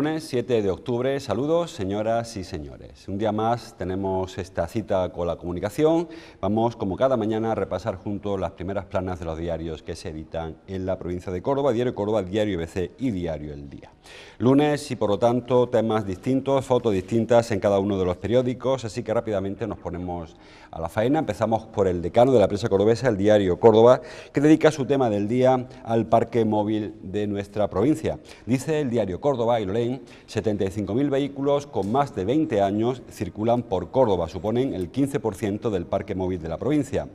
lunes 7 de octubre. Saludos, señoras y señores. Un día más tenemos esta cita con la comunicación. Vamos, como cada mañana, a repasar juntos las primeras planas de los diarios que se editan en la provincia de Córdoba, Diario Córdoba, Diario bc y Diario El Día. Lunes y, por lo tanto, temas distintos, fotos distintas en cada uno de los periódicos, así que rápidamente nos ponemos a la faena. Empezamos por el decano de la prensa cordobesa, el Diario Córdoba, que dedica su tema del día al parque móvil de nuestra provincia. Dice el Diario Córdoba, y lo 75.000 vehículos con más de 20 años circulan por Córdoba, suponen el 15% del parque móvil de la provincia.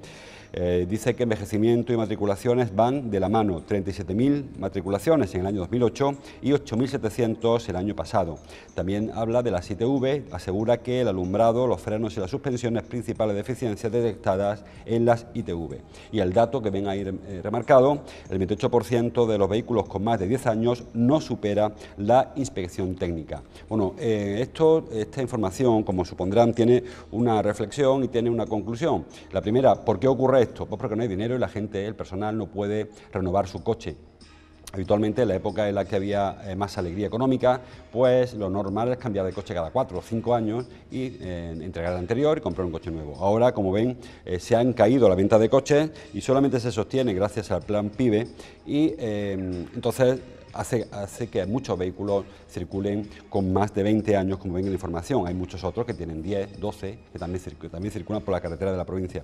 Eh, dice que envejecimiento y matriculaciones van de la mano, 37.000 matriculaciones en el año 2008 y 8.700 el año pasado. También habla de las ITV, asegura que el alumbrado, los frenos y las suspensiones principales de eficiencia detectadas en las ITV. Y el dato que ven ahí eh, remarcado, el 28% de los vehículos con más de 10 años no supera la inspección técnica. Bueno, eh, esto, esta información, como supondrán, tiene una reflexión y tiene una conclusión. La primera, ¿por qué ocurre esto? Pues porque no hay dinero y la gente, el personal no puede renovar su coche. Habitualmente en la época en la que había eh, más alegría económica, pues lo normal es cambiar de coche cada cuatro o cinco años y eh, entregar el anterior y comprar un coche nuevo. Ahora, como ven, eh, se han caído la venta de coches y solamente se sostiene gracias al plan PIBE y entonces hace, que muchos vehículos circulen con más de 20 años, como ven en la información. Hay muchos otros que tienen 10, 12, que también, circulan, también circulan por la carretera de la provincia.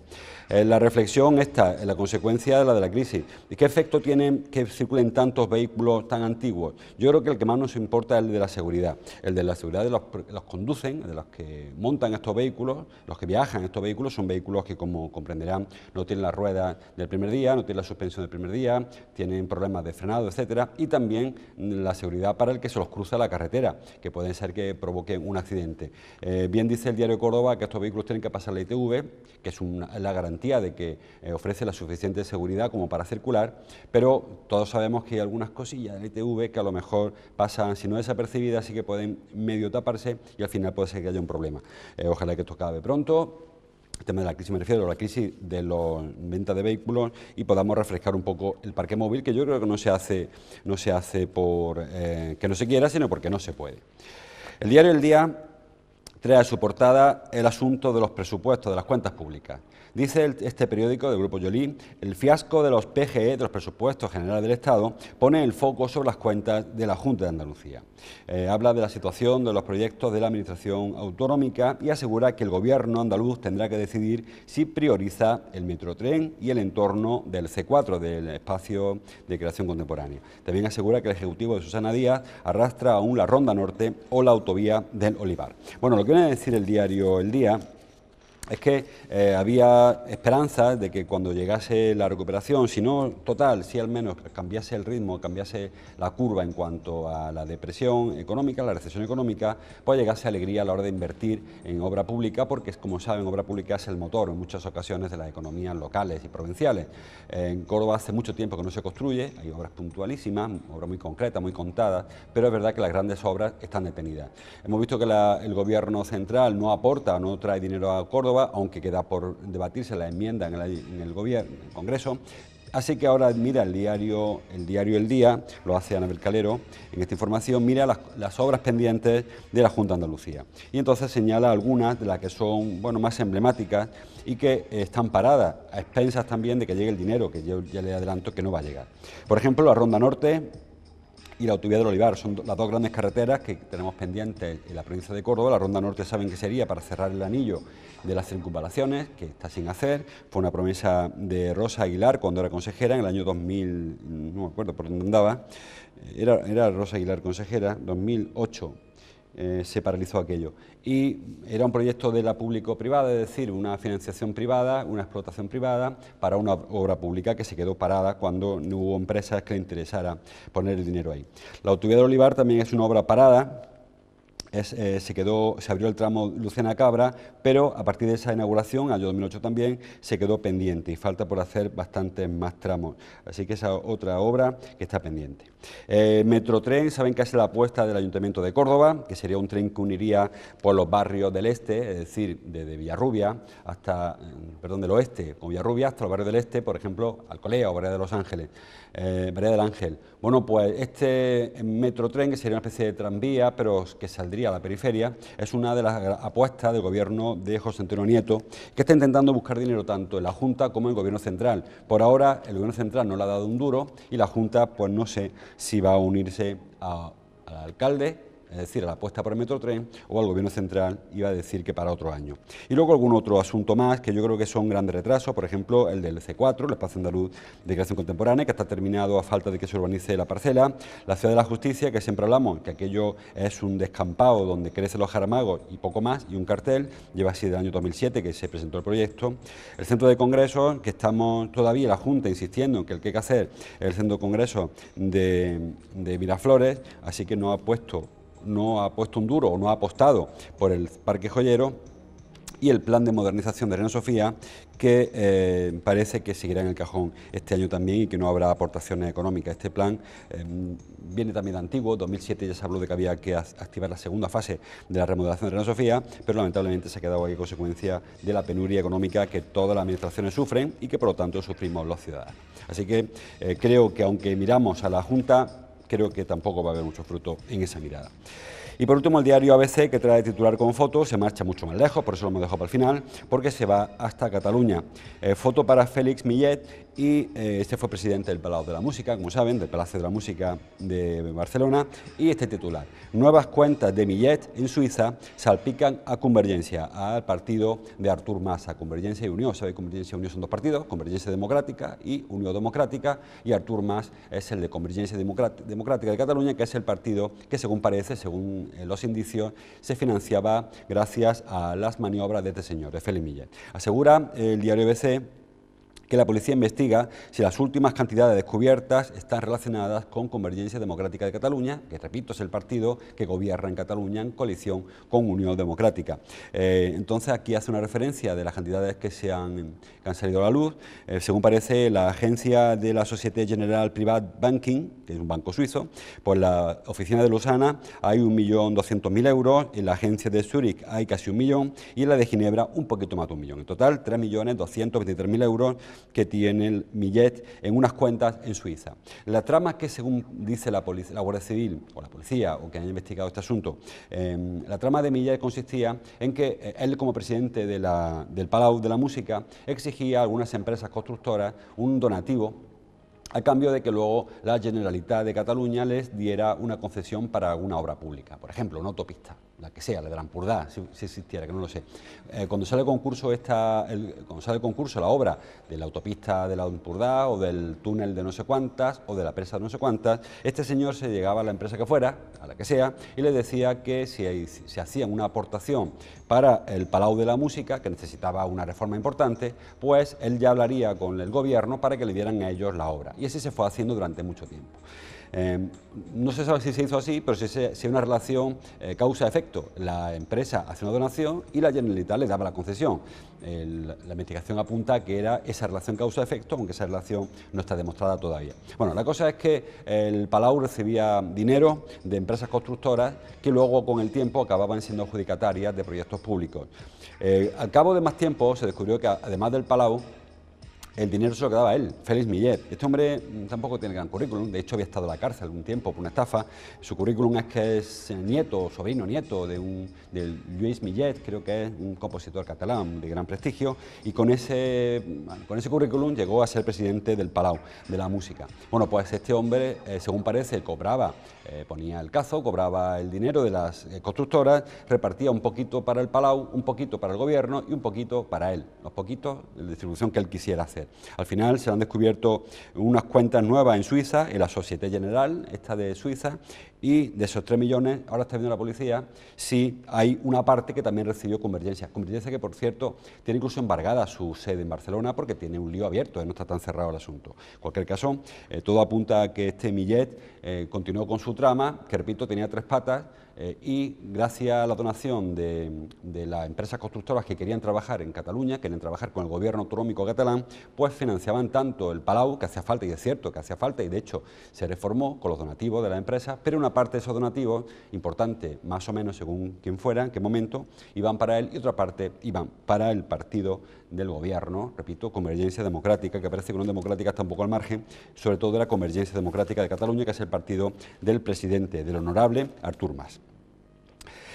Eh, la reflexión esta, eh, la consecuencia de la de la crisis. ¿Y qué efecto tiene que circulen tantos vehículos tan antiguos? Yo creo que el que más nos importa es el de la seguridad. El de la seguridad de los que los conducen, de los que montan estos vehículos, los que viajan estos vehículos, son vehículos que, como comprenderán, no tienen la rueda del primer día, no tienen la suspensión del primer día, tienen problemas de frenado, etcétera, y también la seguridad para el que se los cruza la carretera, que pueden ser que provoquen un accidente. Eh, bien dice el diario Córdoba que estos vehículos tienen que pasar la ITV, que es la garantía de que eh, ofrece la suficiente seguridad como para circular, pero todos sabemos que hay algunas cosillas de la ITV que a lo mejor pasan, si no desapercibidas, sí que pueden medio taparse y al final puede ser que haya un problema. Eh, ojalá que esto acabe pronto el tema de la crisis, me refiero a la crisis de la venta de vehículos y podamos refrescar un poco el parque móvil, que yo creo que no se hace, no se hace por eh, que no se quiera, sino porque no se puede. El diario El Día trae a su portada el asunto de los presupuestos, de las cuentas públicas. Dice este periódico del Grupo Yolí, el fiasco de los PGE, de los presupuestos generales del Estado, pone el foco sobre las cuentas de la Junta de Andalucía. Eh, habla de la situación de los proyectos de la Administración Autonómica y asegura que el Gobierno andaluz tendrá que decidir si prioriza el metrotren y el entorno del C4, del espacio de creación contemporánea. También asegura que el Ejecutivo de Susana Díaz arrastra aún la Ronda Norte o la autovía del Olivar. Bueno, lo que viene a decir el diario El Día es que eh, había esperanza de que cuando llegase la recuperación, si no total, si al menos cambiase el ritmo, cambiase la curva en cuanto a la depresión económica, la recesión económica, pues llegase alegría a la hora de invertir en obra pública, porque como saben, obra pública es el motor en muchas ocasiones de las economías locales y provinciales. En Córdoba hace mucho tiempo que no se construye, hay obras puntualísimas, obras muy concretas, muy contadas, pero es verdad que las grandes obras están detenidas. Hemos visto que el gobierno central no aporta, no trae dinero a Córdoba, aunque queda por debatirse la enmienda en, el, gobierno, Congreso. Así que ahora mira el diario El diario El Día, lo hace Ana Calero, en esta información mira las, obras pendientes de la Junta de Andalucía. Y entonces señala algunas de las que son bueno, más emblemáticas y que están paradas, a expensas también de que llegue el dinero, que yo ya le adelanto que no va a llegar. Por ejemplo, la Ronda Norte, y la autovía del Olivar. Son las dos grandes carreteras que tenemos pendientes en la provincia de Córdoba. La Ronda Norte saben que sería para cerrar el anillo de las circunvalaciones, que está sin hacer. Fue una promesa de Rosa Aguilar cuando era consejera en el año 2000, no me acuerdo por dónde andaba. Era, era Rosa Aguilar consejera, 2008 eh, se paralizó aquello. Y era un proyecto de la público-privada, es decir, una financiación privada, una explotación privada para una obra pública que se quedó parada cuando no hubo empresas que le interesara poner el dinero ahí. La autovía de Olivar también es una obra parada, eh, se, quedó, se abrió el tramo Lucena Cabra, pero a partir de esa inauguración, año 2008 también, se quedó pendiente y falta por hacer bastantes más tramos. Así que esa otra obra que está pendiente. Eh, Metrotren, saben que es la apuesta del Ayuntamiento de Córdoba, que sería un tren que uniría por los barrios del este, es decir, desde Villarrubia hasta, mm, perdón, del oeste, con Villarrubia hasta los barrios del este, por ejemplo, Alcolea o Barrio de los Ángeles, eh, del Ángel. Bueno, pues este Metrotren, que sería una especie de tranvía, pero que saldría a la periferia, es una de las apuestas del gobierno de José Antonio Nieto, que está intentando buscar dinero tanto en la Junta como en el gobierno central. Por ahora, el gobierno central no le ha dado un duro y la Junta, pues no sé si va a unirse al alcalde es decir, a la apuesta por el 3 o al Gobierno Central iba a decir que para otro año. Y luego algún otro asunto más que yo creo que son grandes retrasos, por ejemplo, el del C4, el Espacio Andaluz de Creación Contemporánea, que está terminado a falta de que se urbanice la parcela, la Ciudad de la Justicia, que siempre hablamos, que aquello es un descampado donde crecen los jaramagos y poco más, y un cartel, lleva así del año 2007 que se presentó el proyecto, el Centro de Congresos, que estamos todavía la Junta insistiendo en que el que hay que hacer es el Centro de Congresos de, de Miraflores, así que no ha puesto no ha puesto un duro o no ha apostado por el parque joyero y el plan de modernización de Renosofía... que eh, parece que seguirá en el cajón este año también y que no habrá aportaciones económicas. Este plan eh, viene también de antiguo, 2007 ya se habló de que había que activar la segunda fase de la remodelación de Renosofía... Sofía, pero lamentablemente se ha quedado ahí consecuencia de la penuria económica que todas las administraciones sufren y que por lo tanto sufrimos los ciudadanos. Así que eh, creo que aunque miramos a la Junta, creo que tampoco va a haber mucho fruto en esa mirada. Y por último, el diario ABC, que trae titular con fotos... se marcha mucho más lejos, por eso lo hemos dejado para el final, porque se va hasta Cataluña. Eh, foto para Félix Millet y eh, este fue presidente del palacio de la Música, como saben, del Palacio de la Música de Barcelona, y este titular, nuevas cuentas de Millet en Suiza salpican a Convergencia, al partido de Artur ...a Convergencia y Unión, sabe Convergencia y Unión son dos partidos, Convergencia Democrática y Unión Democrática, y Artur Mas es el de Convergencia Democrática de Cataluña, que es el partido que según parece, según eh, los indicios, se financiaba gracias a las maniobras de este señor, de Feli Millet. Asegura el diario BC que la policía investiga si las últimas cantidades descubiertas están relacionadas con Convergencia Democrática de Cataluña, que repito es el partido que gobierna en Cataluña en coalición con Unión Democrática. Eh, entonces aquí hace una referencia de las cantidades que se han, salido a la luz. Eh, según parece, la agencia de la Société General Private Banking, que es un banco suizo, por la oficina de Lusana hay 1.200.000 euros, en la agencia de Zurich hay casi un millón y en la de Ginebra un poquito más de un millón. En total, 3.223.000 euros que tiene Millet en unas cuentas en Suiza. La trama que, según dice la, la Guardia Civil o la policía o que han investigado este asunto, em, la trama de Millet consistía en que eh, él como presidente del Palau de la Música exigía a algunas empresas constructoras un donativo a cambio de que luego la Generalitat de Cataluña les diera una concesión para una obra pública, por ejemplo, una autopista la que sea, la de la Ampurdá, si, existiera, que no lo sé. Eh, cuando sale concurso esta, cuando sale concurso la obra de la autopista de la Ampurdá o del túnel de no sé cuántas o de la presa de no sé cuántas, este señor se llegaba a la empresa que fuera, a la que sea, y le decía que si se hacían una aportación para el Palau de la Música, que necesitaba una reforma importante, pues él ya hablaría con el gobierno para que le dieran a ellos la obra. Y así se fue haciendo durante mucho tiempo. Em, no se sabe si se hizo así, pero si, hay una relación eh, causa-efecto. La empresa hace una donación y la Generalitat le daba la concesión. la investigación apunta que era esa relación causa-efecto, aunque esa relación no está demostrada todavía. Bueno, la cosa es que el Palau recibía dinero de empresas constructoras que luego con el tiempo acababan siendo adjudicatarias de proyectos públicos. Eh, al cabo de más tiempo se descubrió que además del Palau, el dinero se lo quedaba él, Félix Millet. Este hombre mm, tampoco tiene gran currículum, de hecho había estado en la cárcel algún tiempo por una estafa. Su currículum es que es eh, nieto, sobrino, nieto de, un, Luis Millet, creo que es un compositor catalán de gran prestigio, y con ese, con ese currículum llegó a ser presidente del Palau de la Música. Bueno, pues este hombre, eh, según parece, cobraba eh, ponía el cazo, cobraba el dinero de las eh, constructoras, repartía un poquito para el Palau, un poquito para el gobierno y un poquito para él, los poquitos de distribución que él quisiera hacer. Al final se han descubierto unas cuentas nuevas en Suiza, en la Societe General, esta de Suiza, y de esos 3 millones, ahora está viendo la policía, si hay una parte que también recibió Convergencia. Convergencia que, por cierto, tiene incluso embargada su sede en Barcelona porque tiene un lío abierto, eh, no está tan cerrado el asunto. En cualquier caso, todo apunta a que este Millet continuó con su trama, que repito, tenía tres patas, eh, y gracias a la donación de, las empresas constructoras que querían trabajar en Cataluña, querían trabajar con el gobierno autonómico catalán, pues financiaban tanto el Palau, que hacía falta, y es cierto que hacía falta, y de hecho se reformó con los donativos de la empresa, pero una parte de esos donativos, importante más o menos según quién fuera, en qué momento, iban para él y otra parte iban para el partido del gobierno, repito, Convergencia Democrática, que parece que no es democrática poco al margen, sobre todo de la Convergencia Democrática de Cataluña, que es el partido del presidente, del honorable Artur Mas.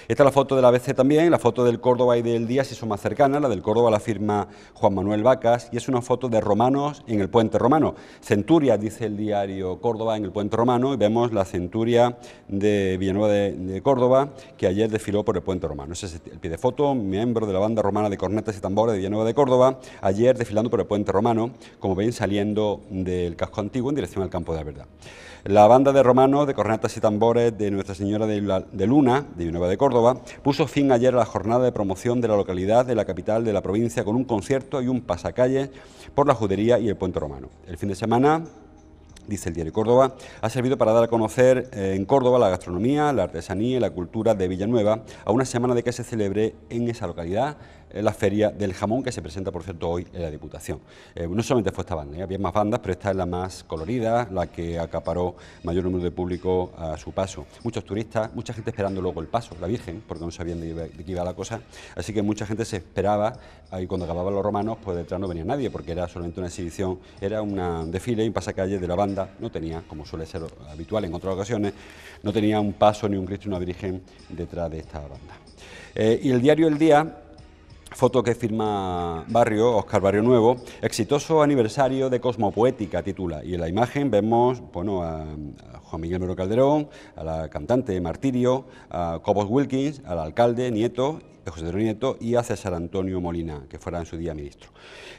Esta es la foto de la ABC también, la foto del Córdoba y del Día, si son más cercanas, la del Córdoba la firma Juan Manuel Vacas y es una foto de romanos en el puente romano. Centuria, dice el diario Córdoba, en el puente romano y vemos la centuria de Villanueva de, Córdoba que ayer desfiló por el puente romano. Ese es el pie de foto, miembro de la banda romana de cornetas y tambores de Villanueva de Córdoba, ayer desfilando por el puente romano, como ven saliendo del casco antiguo en dirección al campo de la verdad. La banda de romanos de cornetas y tambores de Nuestra Señora de, Luna, de Villanueva de Córdoba, puso fin ayer a la jornada de promoción de la localidad de la capital de la provincia con un concierto y un pasacalle por la judería y el puente romano. El fin de semana dice el diario Córdoba, ha servido para dar a conocer eh, en Córdoba la gastronomía, la artesanía y la cultura de Villanueva a una semana de que se celebre en esa localidad la Feria del Jamón, que se presenta, por cierto, hoy en la Diputación. Eh, no solamente fue esta banda, ¿eh? había más bandas, pero esta es la más colorida, la que acaparó mayor número de público a su paso. Muchos turistas, mucha gente esperando luego el paso, la Virgen, porque no sabían de, qué iba la cosa, así que mucha gente se esperaba, y cuando acababan los romanos, pues detrás no venía nadie, porque era solamente una exhibición, era un desfile y un pasacalle de la banda, no tenía, como suele ser habitual en otras ocasiones, no tenía un paso, ni un Cristo, ni una Virgen detrás de esta banda. Eh, y el diario El Día Foto que firma Barrio, Oscar Barrio Nuevo, exitoso aniversario de Cosmopoética, titula. Y en la imagen vemos bueno, a, Juan Miguel Mero Calderón, a la cantante Martirio, a Cobos Wilkins, al alcalde Nieto José Nieto y a César Antonio Molina, que fuera en su día ministro.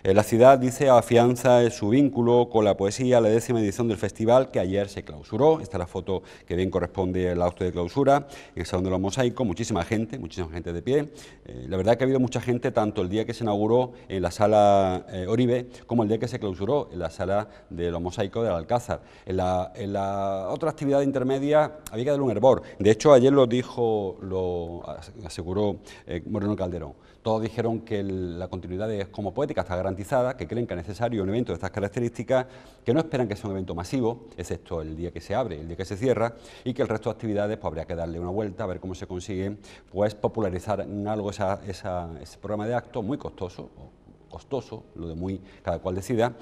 Eh, la ciudad, dice, afianza su vínculo con la poesía, la décima edición del festival que ayer se clausuró. Esta es la foto que bien corresponde al auto de clausura, en el Salón de los Mosaicos, muchísima gente, muchísima gente de pie. Eh, la verdad que ha habido mucha gente tanto el día que se inauguró en la sala eh, Oribe como el día que se clausuró en la sala de los Mosaicos del Alcázar. En la, la otra actividad intermedia había que darle un hervor. De hecho, ayer lo dijo, lo aseguró... Eh, Moreno Calderón. Todos dijeron que la continuidad es como poética está garantizada, que creen que es necesario un evento de estas características, que no esperan que sea un evento masivo, excepto el día que se abre, el día que se cierra, y que el resto de actividades pues, habría que darle una vuelta a ver cómo se consigue pues, popularizar en algo ese programa de acto muy costoso, costoso, lo de muy cada cual decida,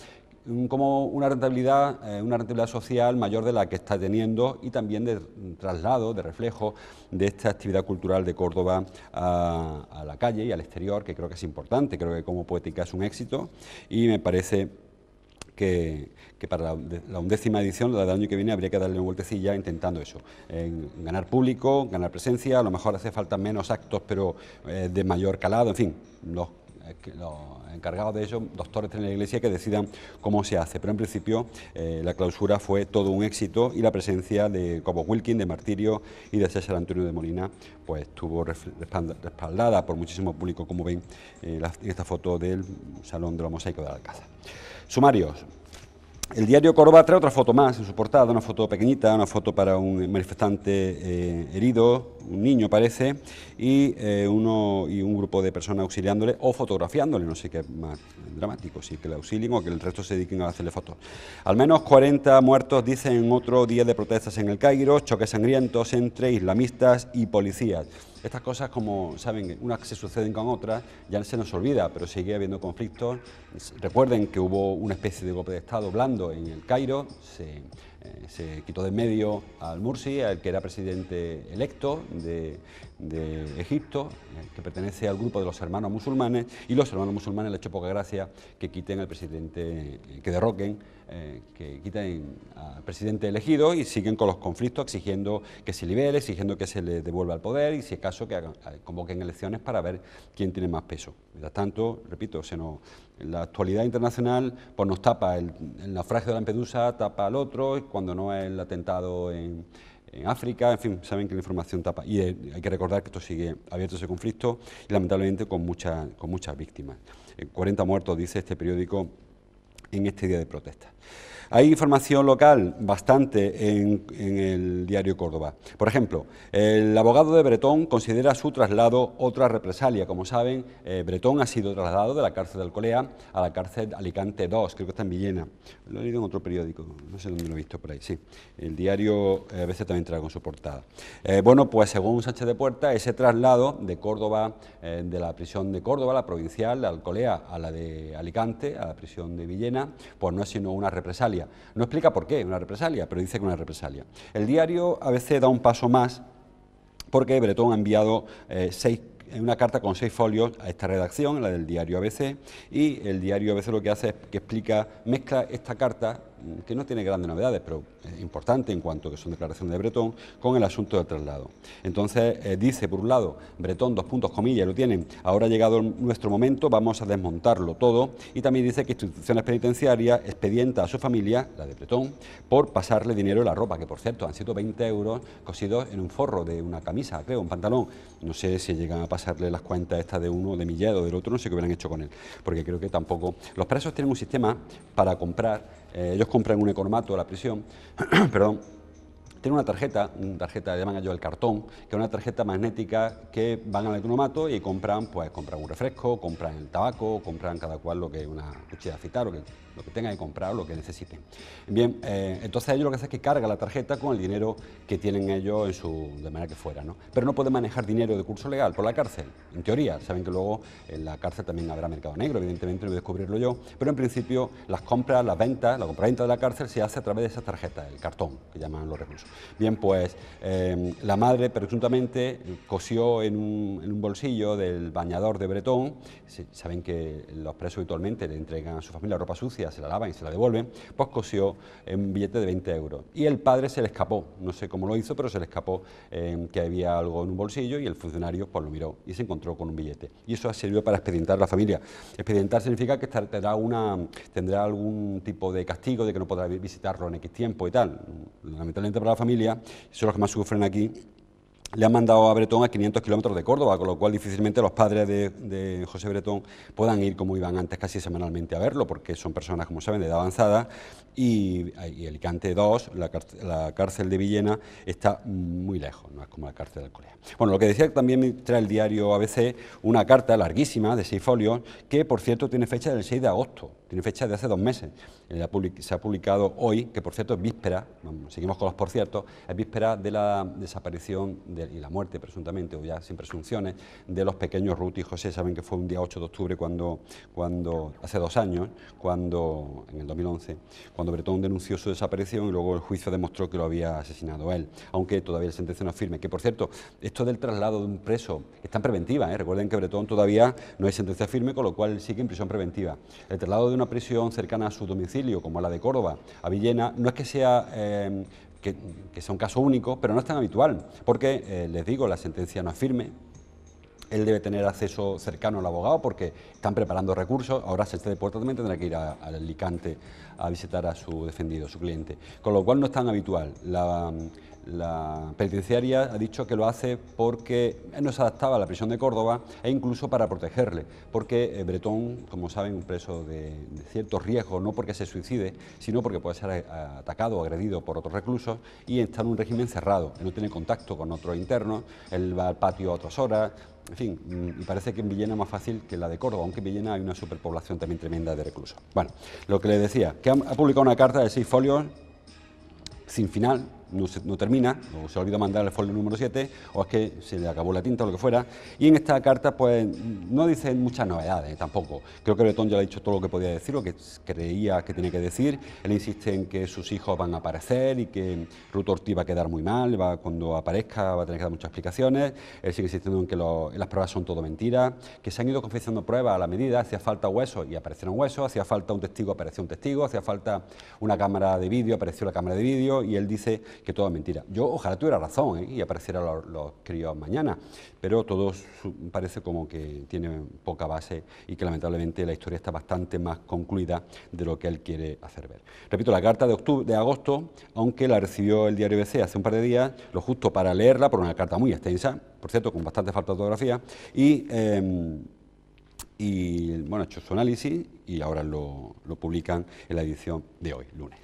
como una rentabilidad, eh, una rentabilidad social mayor de la que está teniendo y también de traslado, de reflejo de esta actividad cultural de Córdoba a, la calle y al exterior, que creo que es importante, creo que como poética es un éxito y me parece que, para la undécima edición, la del año que viene, habría que darle un vueltecilla intentando eso, en ganar público, ganar presencia, a lo mejor hace falta menos actos, pero eh, de mayor calado, en fin, los eh, los encargados de ello, doctores en la Iglesia, que decidan cómo se hace. Pero en principio eh, la clausura fue todo un éxito y la presencia de Cobo Wilkin, de Martirio y de César Antonio de Molina, pues estuvo respaldada por muchísimo público, como ven en eh, esta foto del Salón de los Mosaicos de la Alcázar. Sumarios. El diario Coroba trae otra foto más en su portada, una foto pequeñita, una foto para un manifestante eh, herido, un niño parece, y, eh, uno, y un grupo de personas auxiliándole o fotografiándole, no sé qué más dramático, si que le auxilien o que el resto se dediquen a hacerle fotos. Al menos 40 muertos, dicen, en otro día de protestas en el Cairo, choques sangrientos entre islamistas y policías. Estas cosas, como saben, unas que se suceden con otras, ya se nos olvida, pero sigue habiendo conflictos. Recuerden que hubo una especie de golpe de Estado blando en el Cairo, se, eh, quitó de medio al Mursi, al que era presidente electo de, Egipto, eh, que pertenece al grupo de los hermanos musulmanes, y los hermanos musulmanes le echó poca gracia que quiten al presidente, eh, que derroquen eh, que quiten al presidente elegido y siguen con los conflictos exigiendo que se libere, exigiendo que se le devuelva el poder y si es caso que eh, convoquen elecciones para ver quién tiene más peso. Mientras tanto, repito, se la actualidad internacional pues nos tapa el, la naufragio de Lampedusa, tapa al otro, cuando no es el atentado en África, en fin, saben que la información tapa. Y eh, hay que recordar que esto sigue abierto ese conflicto y lamentablemente con, con muchas víctimas. 40 muertos, dice este periódico, en este día de protesta. Hay información local bastante en, el diario Córdoba. Por ejemplo, el abogado de Bretón considera su traslado otra represalia. Como saben, eh, Bretón ha sido trasladado de la cárcel de Alcolea a la cárcel Alicante 2, creo que está en Villena. Lo he leído en otro periódico, no sé dónde lo he visto por ahí, sí. El diario eh, a veces también trae con su portada. Eh, bueno, pues según Sánchez de Puerta, ese traslado de Córdoba, de la prisión de Córdoba, la provincial, de Alcolea, a la de Alicante, a la prisión de Villena, pues no es sino una represalia no explica por qué una represalia, pero dice que una represalia. El diario ABC da un paso más porque Bretón ha enviado eh, eh, una carta con seis folios a esta redacción, la del diario ABC, y el diario ABC lo que hace es que explica, mezcla esta carta que no tiene grandes novedades, pero es importante en cuanto que son declaraciones de Bretón, con el asunto del traslado. Entonces eh, dice, por un lado, Bretón, dos puntos, comillas, lo tienen, ahora ha llegado nuestro momento, vamos a desmontarlo todo, y también dice que instituciones penitenciarias expedienta a su familia, la de Bretón, por pasarle dinero en la ropa, que por cierto han sido 20 euros cosidos en un forro de una camisa, creo, un pantalón. No sé si llegan a pasarle las cuentas estas de uno, de o del otro, no sé qué hubieran hecho con él, porque creo que tampoco... Los presos tienen un sistema para comprar eh, ellos compran un economato a la prisión, perdón, ...tienen una tarjeta, una tarjeta, llaman yo el cartón, que es una tarjeta magnética que van al economato y compran, pues compran un refresco, compran el tabaco, compran cada cual lo que es una cuchilla de o que lo que tengan que comprar, o lo que necesiten. Bien, eh, entonces ellos lo que hacen es que carga la tarjeta con el dinero que tienen ellos de manera que fuera, Pero no pueden manejar dinero de curso legal por la cárcel, en teoría. Saben que luego en la cárcel también habrá mercado negro, evidentemente no voy a descubrirlo yo, pero en principio las compras, las ventas, la compraventa de la cárcel se hace a través de esa tarjeta, el cartón, que llaman los recursos... Bien, pues eh, la madre presuntamente cosió en un, en un bolsillo del bañador de Bretón, saben que los presos habitualmente le entregan a su familia ropa sucia, se la lava y se la devuelven, pues cosió un billete de 20 euros. Y el padre se le escapó, no sé cómo lo hizo, pero se le escapó eh, que había algo en un bolsillo y el funcionario pues lo miró y se encontró con un billete. Y eso ha servido para expedientar a la familia. Expedientar significa que tendrá, una, tendrá algún tipo de castigo, de que no podrá visitarlo en X tiempo y tal. Lamentablemente para la familia, son los que más sufren aquí, le han mandado a Bretón a 500 kilómetros de Córdoba, con lo cual difícilmente los padres de, José Bretón puedan ir como iban antes casi semanalmente a verlo, porque son personas, como saben, de edad avanzada. Y, Alicante 2, la, cárcel de Villena, está muy lejos, no es como la cárcel de Corea. Bueno, lo que decía también trae el diario ABC, una carta larguísima de seis folios, que por cierto tiene fecha del 6 de agosto tiene fecha de hace dos meses. Eh, se ha publicado hoy, que por cierto es víspera, seguimos con los por cierto, es víspera de la desaparición y la muerte presuntamente, o ya sin presunciones, de los pequeños Ruth y José. Saben que fue un día 8 de octubre cuando, cuando hace dos años, cuando en el 2011, cuando Bretón denunció su desaparición y luego el juicio demostró que lo había asesinado él, aunque todavía la sentencia no es firme. Que por cierto, esto del traslado de un preso es tan preventiva, ¿eh? recuerden que Bretón todavía no hay sentencia firme, con lo cual sigue en prisión preventiva. El traslado de una una prisión cercana a su domicilio, como la de Córdoba, a Villena, no es que sea... Eh, que, que, sea un caso único, pero no es tan habitual, porque, eh, les digo, la sentencia no es firme, él debe tener acceso cercano al abogado porque están preparando recursos, ahora se esté puerta también tendrá que ir al Alicante a visitar a su defendido, su cliente, con lo cual no es tan habitual. La penitenciaria ha dicho que lo hace porque no se adaptaba a la prisión de Córdoba e incluso para protegerle, porque eh, Bretón, como saben, un preso de, cierto riesgo, no porque se suicide, sino porque puede ser atacado o agredido por otros reclusos y está en un régimen cerrado, no tiene contacto con otros internos, él va al patio a otras horas, en fin, mm, y parece que en Villena es más fácil que la de Córdoba, aunque en Villena hay una superpoblación también tremenda de reclusos. Bueno, lo que le decía, que ha publicado una carta de seis folios sin final, no, se, termina, o se olvida mandar el folio número 7, o es que se le acabó la tinta o lo que fuera. Y en esta carta, pues, no dicen muchas novedades tampoco. Creo que Bretón ya le ha dicho todo lo que podía decir, lo que creía que tenía que decir. Él insiste en que sus hijos van a aparecer y que Ruth Ortiz va a quedar muy mal, va, cuando aparezca va a tener que dar muchas explicaciones. Él sigue insistiendo en que las pruebas son todo mentiras, que se han ido confeccionando pruebas a la medida, hacía falta huesos y aparecieron huesos, hacía falta un testigo, apareció un testigo, hacía falta una cámara de vídeo, apareció la cámara de vídeo y él dice que todo mentira. Yo ojalá tuviera razón ¿eh? y apareciera los, críos mañana, pero todo parece como que tiene poca base y que lamentablemente la historia está bastante más concluida de lo que él quiere hacer ver. Repito, la carta de, de agosto, aunque la recibió el diario BC hace un par de días, lo justo para leerla, por una carta muy extensa, por cierto, con bastante falta de ortografía, y... Em, bueno, ha hecho su análisis y ahora lo publican en la edición de hoy, lunes.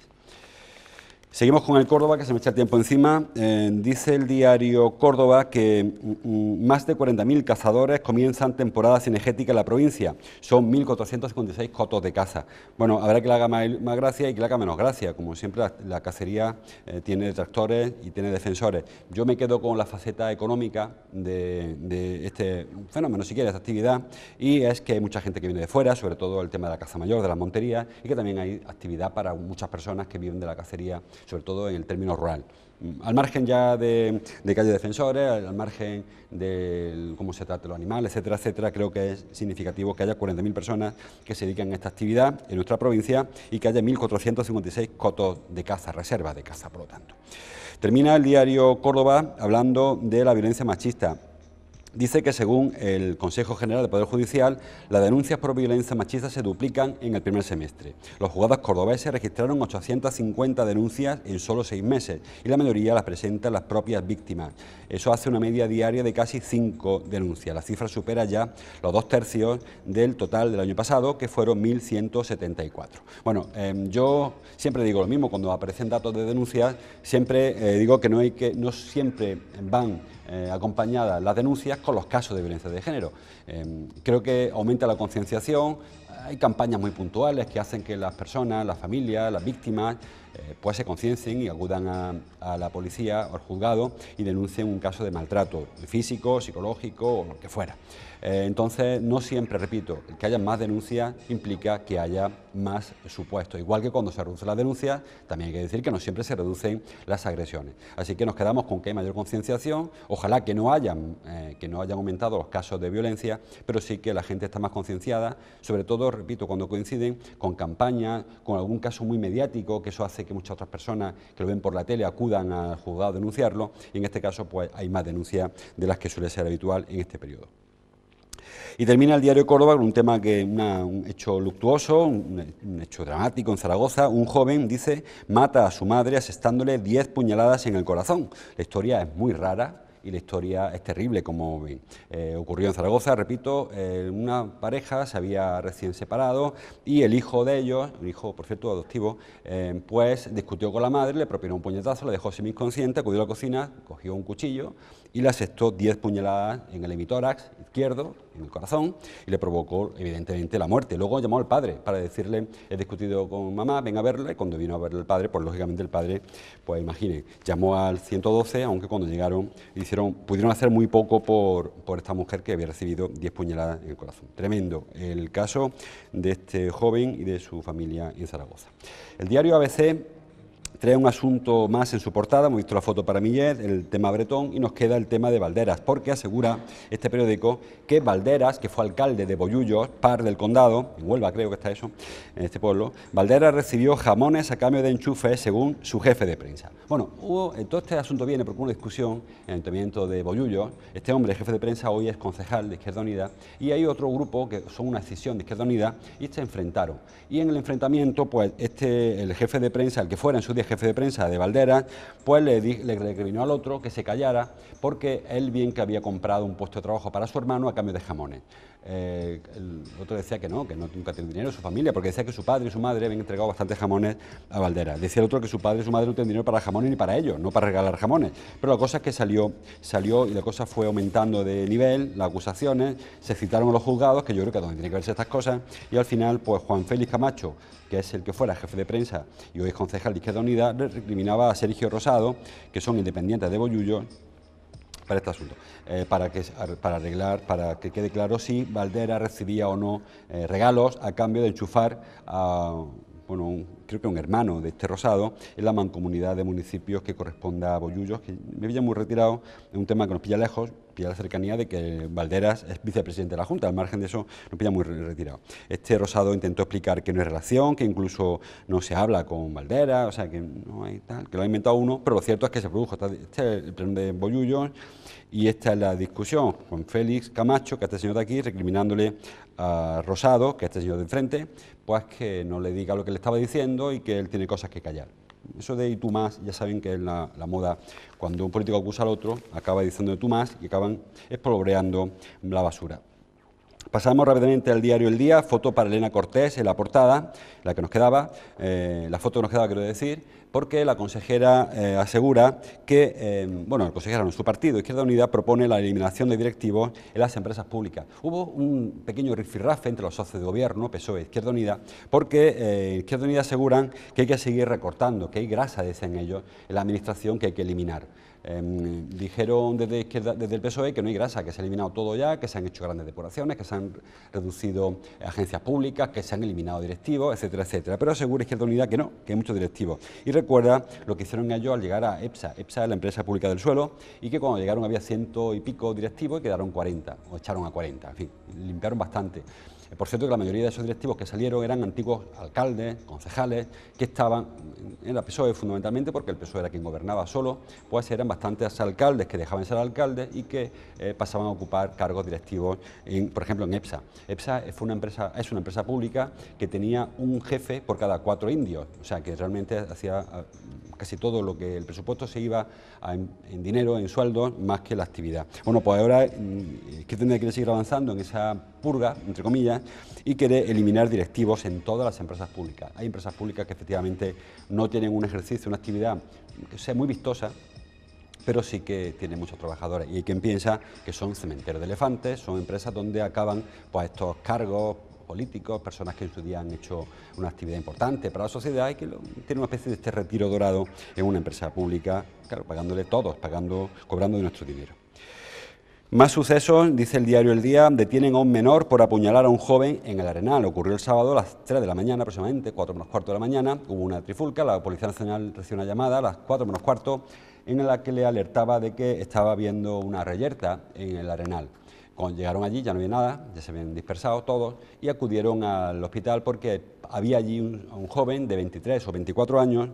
Seguimos con el Córdoba, que se me echa el tiempo encima. Eh, dice el diario Córdoba que mm, mm, más de 40.000 cazadores comienzan temporada cinegética en la provincia. Son 1.456 cotos de caza. Bueno, habrá que le haga más, gracia y que le haga menos gracia. Como siempre, la, cacería eh, tiene detractores y tiene defensores. Yo me quedo con la faceta económica de, este fenómeno, si quieres, esta actividad, y es que hay mucha gente que viene de fuera, sobre todo el tema de la caza mayor, de las monterías, y que también hay actividad para muchas personas que viven de la cacería sobre todo en el término rural. Mm, al margen ya de, de calle defensores, al margen de cómo se trata los animales, etcétera, etcétera, creo que es significativo que haya 40.000 personas que se dedican a esta actividad en nuestra provincia y que haya 1.456 cotos de caza, reservas de caza, por lo tanto. Termina el diario Córdoba hablando de la violencia machista Dice que según el Consejo General del Poder Judicial, las denuncias por violencia machista se duplican en el primer semestre. Los juzgados cordobeses registraron 850 denuncias en solo seis meses y la mayoría las presentan las propias víctimas. Eso hace una media diaria de casi cinco denuncias. La cifra supera ya los dos tercios del total del año pasado, que fueron 1.174. Bueno, em, yo siempre digo lo mismo, cuando aparecen datos de denuncias, siempre eh, digo que no, hay que no siempre van eh, acompañadas las denuncias con los casos de violencia de género. Em, creo que aumenta la concienciación, hay campañas muy puntuales que hacen que las personas, las familias, las víctimas, eh, pues se conciencien y acudan a, la policía o al juzgado y denuncien un caso de maltrato físico, psicológico o lo que fuera. Eh, entonces, no siempre, repito, que haya más denuncias implica que haya más supuestos. Igual que cuando se reducen las denuncias, también hay que decir que no siempre se reducen las agresiones. Así que nos quedamos con que hay mayor concienciación, ojalá que no hayan, eh, que no hayan aumentado los casos de violencia, pero sí que la gente está más concienciada, sobre todo repito, cuando coinciden con campaña con algún caso muy mediático, que eso hace que muchas otras personas que lo ven por la tele acudan al juzgado a denunciarlo, y en este caso pues hay más denuncias de las que suele ser habitual en este periodo. Y termina el diario Córdoba con un tema que un hecho luctuoso, un, un, hecho dramático en Zaragoza. Un joven, dice, mata a su madre asestándole 10 puñaladas en el corazón. La historia es muy rara, y la historia es terrible, como ven. Eh, ocurrió en Zaragoza, repito, eh, una pareja se había recién separado y el hijo de ellos, un hijo, por cierto, adoptivo, eh, pues discutió con la madre, le propinó un puñetazo, le dejó semi inconsciente, acudió a la cocina, cogió un cuchillo, y le asestó 10 puñaladas en el hemitórax izquierdo, en el corazón, y le provocó evidentemente la muerte. Luego llamó al padre para decirle, he discutido con mamá, ven a verle. Cuando vino a verle el padre, pues lógicamente el padre, pues imaginen, llamó al 112, aunque cuando llegaron hicieron, pudieron hacer muy poco por, por esta mujer que había recibido 10 puñaladas en el corazón. Tremendo el caso de este joven y de su familia en Zaragoza. El diario ABC trae un asunto más en su portada, hemos visto la foto para Millet, el tema Bretón y nos queda el tema de Valderas, porque asegura este periódico que Valderas, que fue alcalde de Boyullos, par del condado, en Huelva creo que está eso, en este pueblo, Valderas recibió jamones a cambio de enchufes según su jefe de prensa. Bueno, eh, todo este asunto viene por una discusión en el Ayuntamiento de Boyullos, este hombre, jefe de prensa, hoy es concejal de Izquierda Unida y hay otro grupo que son una escisión de Izquierda Unida y se enfrentaron. Y en el enfrentamiento, pues este, el jefe de prensa, el que fuera en su día jefe de prensa de Valdera, pues le, le al otro que se callara porque él bien que había comprado un puesto de trabajo para su hermano a cambio de jamones. Eh, el otro decía que no, que no, nunca tiene dinero su familia, porque decía que su padre y su madre habían entregado bastantes jamones a Valdera. Decía el otro que su padre y su madre no tenían dinero para jamones ni para ellos, no para regalar jamones. Pero la cosa es que salió, salió y la cosa fue aumentando de nivel, las acusaciones, se citaron a los juzgados, que yo creo que es donde tienen que verse estas cosas, y al final, pues Juan Félix Camacho, que es el que fuera jefe de prensa y hoy es concejal de Izquierda Unida, recriminaba a Sergio Rosado, que son independientes de Boyullo, para este asunto, eh, para, que, para arreglar, para que quede claro si Valdera recibía o no eh, regalos a cambio de enchufar a bueno, creo que un hermano de este Rosado, es la mancomunidad de municipios que corresponde a Boyullos, que me pilla muy retirado, es un tema que nos pilla lejos, pilla la cercanía de que Valderas es vicepresidente de la Junta, al margen de eso nos pilla muy retirado. Este Rosado intentó explicar que no hay relación, que incluso no se habla con Valderas, o sea, que no hay tal, que lo ha inventado uno, pero lo cierto es que se produjo, este es el pleno de Boyullos, y esta es la discusión con Félix Camacho, que este señor de aquí, recriminándole a Rosado, que este señor de enfrente, es que no le diga lo que le estaba diciendo y que él tiene cosas que callar. Eso de y tú más, ya saben que es la, la, moda. Cuando un político acusa al otro, acaba diciendo tú más y acaban espolvoreando la basura. Pasamos rápidamente al diario El Día, foto para Elena Cortés en la portada, la que nos quedaba, eh, la foto que nos quedaba quiero decir, porque la consejera eh, asegura que, eh, bueno, la consejera no, su partido, Izquierda Unida, propone la eliminación de directivos en las empresas públicas. Hubo un pequeño rifirrafe entre los socios de gobierno, PSOE e Izquierda Unida, porque Izquierda Unida aseguran que hay que seguir recortando, que hay grasa, dicen ellos, en la administración que hay que eliminar. Em, dijeron desde, desde el PSOE que no hay grasa, que se ha eliminado todo ya, que se han hecho grandes depuraciones, que se han reducido agencias públicas, que se han eliminado directivos, etcétera, etcétera. Pero asegura Izquierda Unida que no, que hay muchos directivos. Y recuerda lo que hicieron ellos al llegar a EPSA. EPSA es la empresa pública del suelo y que cuando llegaron había ciento y pico directivos y quedaron 40, o echaron a 40, en fin, limpiaron bastante. Eh, por cierto, que la mayoría de esos directivos que salieron eran antiguos alcaldes, concejales, que estaban en la PSOE fundamentalmente porque el PSOE era quien gobernaba solo, pues eran bastantes alcaldes que dejaban de ser alcaldes y que eh, pasaban a ocupar cargos directivos, por ejemplo, en EPSA. EPSA fue una empresa, es una empresa pública que tenía un jefe por cada cuatro indios, o sea, que realmente hacía casi todo lo que el presupuesto se iba en, dinero, en sueldos, más que la actividad. Bueno, pues ahora que tiene que seguir avanzando en esa purga, entre comillas, y quiere eliminar directivos en todas las empresas públicas. Hay empresas públicas que efectivamente no tienen un ejercicio, una actividad que sea muy vistosa, pero sí que tiene muchos trabajadores. Y hay quien piensa que son cementerios de elefantes, son empresas donde acaban pues, estos cargos políticos, personas que en su día han hecho una actividad importante para la sociedad y que tienen una especie de este retiro dorado en una empresa pública, claro, pagándole todos, pagando, cobrando de nuestro dinero. Más sucesos, dice el diario El Día, detienen a un menor por apuñalar a un joven en el Arenal. Ocurrió el sábado a las 3 de la mañana aproximadamente, 4 menos cuarto de la mañana, hubo una trifulca, la Policía Nacional recibió una llamada a las 4 menos cuarto en la que le alertaba de que estaba habiendo una reyerta en el Arenal llegaron allí ya no había nada, ya se habían dispersado todos y acudieron al hospital porque había allí un, joven de 23 o 24 años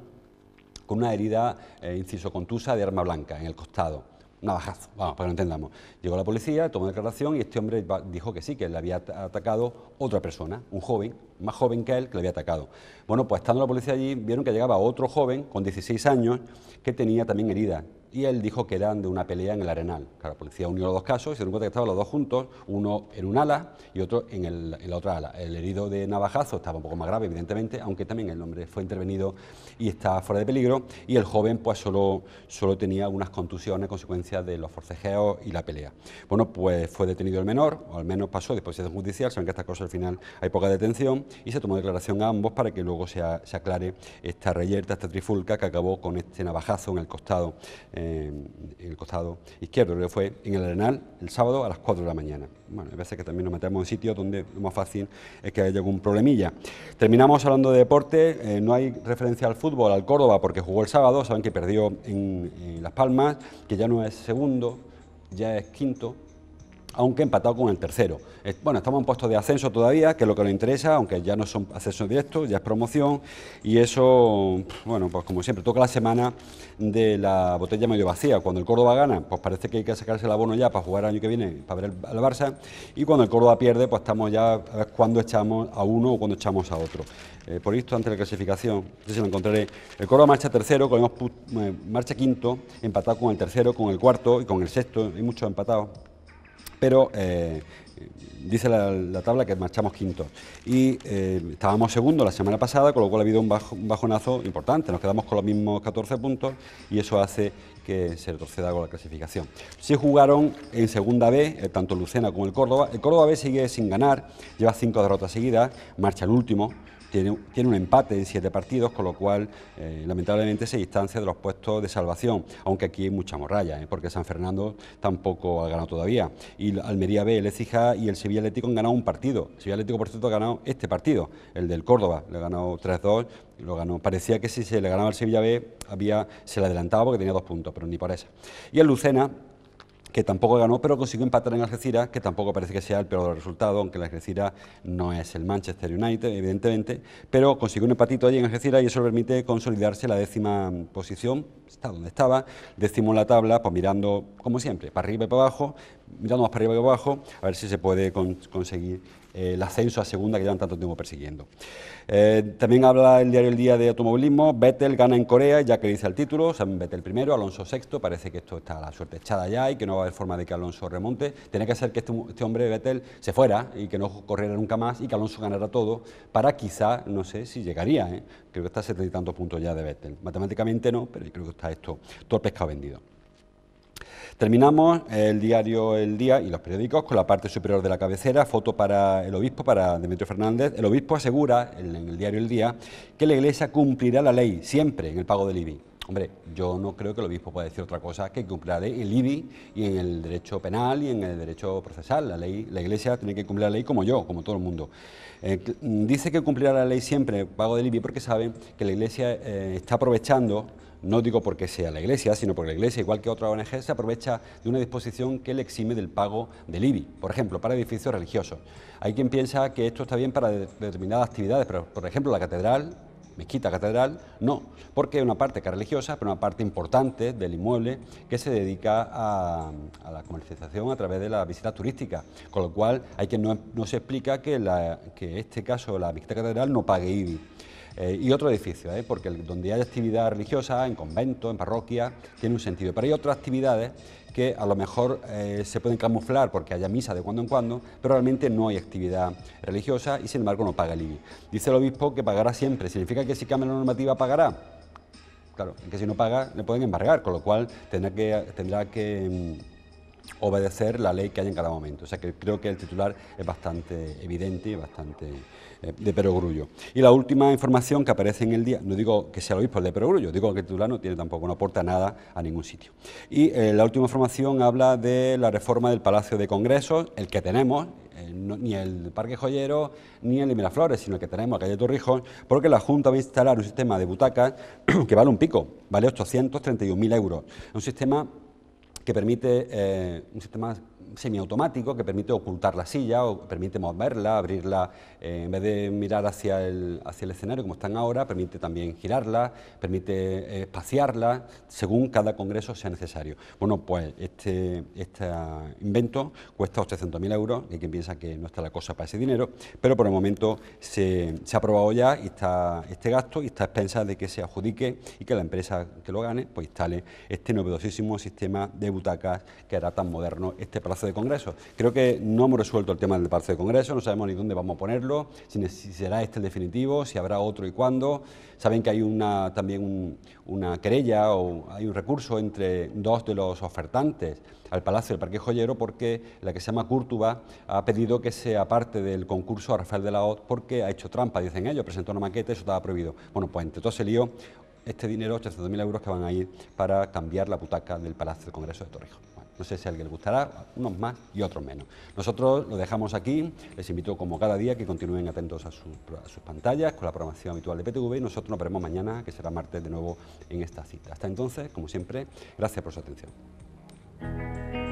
con una herida, eh, inciso contusa, de arma blanca en el costado. Un bajazo, vamos, para que lo entendamos. Llegó la policía, tomó declaración y este hombre dijo que sí, que le había atacado otra persona, un joven, más joven que él, que le había atacado. Bueno, pues estando la policía allí, vieron que llegaba otro joven con 16 años que tenía también herida, y él dijo que eran de una pelea en el Arenal. Claro, la policía unió los dos casos y se dieron cuenta que estaban los dos juntos, uno en un ala y otro en, la otra ala. El herido de navajazo estaba un poco más grave, evidentemente, aunque también el hombre fue intervenido y está fuera de peligro, y el joven pues solo, solo tenía unas contusiones a consecuencia de los forcejeos y la pelea. Bueno, pues fue detenido el menor, o al menos pasó después disposición judicial, saben que estas cosas al final hay poca detención, y se tomó declaración a ambos para que luego se, aclare esta reyerta, esta trifulca que acabó con este navajazo en el costado. Eh, en el costado izquierdo, ...lo que fue en el Arenal el sábado a las 4 de la mañana. Bueno, hay veces que también nos metemos en sitios donde lo más fácil es que haya algún problemilla. Terminamos hablando de deporte, eh, no hay referencia al fútbol, al Córdoba, porque jugó el sábado, saben que perdió en Las Palmas, que ya no es segundo, ya es quinto, aunque empatado con el tercero. Bueno, estamos en puesto de ascenso todavía, que es lo que nos interesa, aunque ya no son ascensos directos, ya es promoción, y eso, bueno, pues como siempre, toca la semana de la botella medio vacía. Cuando el Córdoba gana, pues parece que hay que sacarse el abono ya para jugar el año que viene, para ver al Barça, y cuando el Córdoba pierde, pues estamos ya a ver cuándo echamos a uno o cuándo echamos a otro. Eh, por esto, ante la clasificación, no sé si lo encontraré, el Córdoba marcha tercero, con eh, marcha quinto, empatado con el tercero, con el cuarto y con el sexto, hay muchos empatados pero eh, dice la, tabla que marchamos quinto... Y eh, estábamos segundo la semana pasada, con lo cual ha habido un, bajonazo importante. Nos quedamos con los mismos 14 puntos y eso hace que se retroceda con la clasificación. Se jugaron en segunda B, eh, tanto Lucena como el Córdoba. El Córdoba B sigue sin ganar, lleva cinco derrotas seguidas, marcha el último tiene, un empate en siete partidos, con lo cual eh, lamentablemente se distancia de los puestos de salvación, aunque aquí hay mucha morralla, ¿eh? porque San Fernando tampoco ha ganado todavía. Y Almería B, el Ecija y el Sevilla Atlético han ganado un partido. El Sevilla Atlético, por cierto, ha ganado este partido, el del Córdoba, le ganó 3-2, lo ganó. Parecía que si se le ganaba al Sevilla B, había, se le adelantaba porque tenía dos puntos, pero ni por eso. Y el Lucena que tampoco ganó, pero consiguió empatar en Algeciras, que tampoco parece que sea el peor resultado, aunque el Algeciras no es el Manchester United, evidentemente, pero consiguió un empatito allí en Algeciras y eso le permite consolidarse la décima posición, está donde estaba, décimo en la tabla, pues mirando, como siempre, para arriba y para abajo, mirando más para arriba y para abajo, a ver si se puede conseguir eh, el ascenso a segunda que llevan tanto tiempo persiguiendo. Eh, también habla el diario El Día de Automovilismo, Vettel gana en Corea, ya que dice el título, Vettel primero, Alonso sexto, parece que esto está la suerte echada ya y que no va a haber forma de que Alonso remonte, Tiene que ser que este, este hombre Vettel se fuera y que no corriera nunca más y que Alonso ganara todo, para quizá, no sé si llegaría, ¿eh? creo que está a setenta y tantos puntos ya de Vettel, matemáticamente no, pero creo que está esto todo el pescado vendido. Terminamos el diario El Día y los periódicos con la parte superior de la cabecera, foto para el obispo, para Demetrio Fernández. El obispo asegura en el diario El Día que la Iglesia cumplirá la ley siempre en el pago del IBI. Hombre, yo no creo que el obispo pueda decir otra cosa que cumplirá el IBI y en el derecho penal y en el derecho procesal. La, ley, la Iglesia tiene que cumplir la ley como yo, como todo el mundo. Eh, mm, dice que cumplirá la ley siempre, el pago del IBI, porque sabe que la Iglesia eh, está aprovechando no digo porque sea la Iglesia, sino porque la Iglesia, igual que otra ONG, se aprovecha de una disposición que le exime del pago del IBI, por ejemplo, para edificios religiosos. Hay quien piensa que esto está bien para determinadas actividades, pero por ejemplo la catedral mezquita catedral, no, porque es una parte que es religiosa, pero una parte importante del inmueble que se dedica a, la comercialización a través de la visita turística, con lo cual hay quien no, se explica que, la, que este caso la mezquita catedral no pague IBI. Eh, y otro edificio, eh, porque donde hay actividad religiosa, en convento, en parroquia, tiene un sentido. Pero hay otras actividades que a lo mejor eh, se pueden camuflar porque haya misa de cuando en cuando, pero realmente no hay actividad religiosa y sin embargo no paga el IBI. Dice el obispo que pagará siempre, ¿significa que si cambia la normativa pagará? Claro, que si no paga le pueden embargar, con lo cual tendrá que... Tendrá que mm, obedecer la ley que hay en cada momento. O sea que creo que el titular es bastante evidente y bastante eh, de perogrullo. Y la última información que aparece en el día, no digo que sea el obispo el de perogrullo, digo que el titular no tiene tampoco, no aporta nada a ningún sitio. Y eh, la última información habla de la reforma del Palacio de Congresos, el que tenemos, eh, ni el Parque Joyero ni el de Miraflores, sino el que tenemos, en calle Torrijos, porque la Junta va a instalar un sistema de butacas que vale un pico, vale 831.000 euros. Un sistema que permite eh, un sistema semiautomático que permite ocultar la silla o permite moverla, abrirla, eh, en vez de mirar hacia el, hacia el escenario como están ahora, permite también girarla, permite eh, espaciarla según cada congreso sea necesario. Bueno, pues este, este invento cuesta 800.000 euros y quien piensa que no está la cosa para ese dinero, pero por el momento se, ha aprobado ya y está este gasto y está a de que se adjudique y que la empresa que lo gane pues instale este novedosísimo sistema de butacas que hará tan moderno este plazo de Congreso. Creo que no hemos resuelto el tema del Palacio de Congreso, no sabemos ni dónde vamos a ponerlo, si, será este el definitivo, si habrá otro y cuándo. Saben que hay una, también una querella o hay un recurso entre dos de los ofertantes al Palacio del Parque Joyero porque la que se llama Cúrtuba ha pedido que sea parte del concurso a Rafael de la Hoz porque ha hecho trampa, dicen ellos, presentó una maqueta eso estaba prohibido. Bueno, pues entre todo se lío, este dinero, 800.000 euros que van a ir para cambiar la butaca del Palacio del Congreso de Torrijos. No sé si a alguien le gustará, unos más y otros menos. Nosotros lo dejamos aquí, les invito como cada día que continúen atentos a, sus pantallas con la programación habitual de PTV y nosotros nos veremos mañana, que será martes de nuevo en esta cita. Hasta entonces, como siempre, gracias por su atención.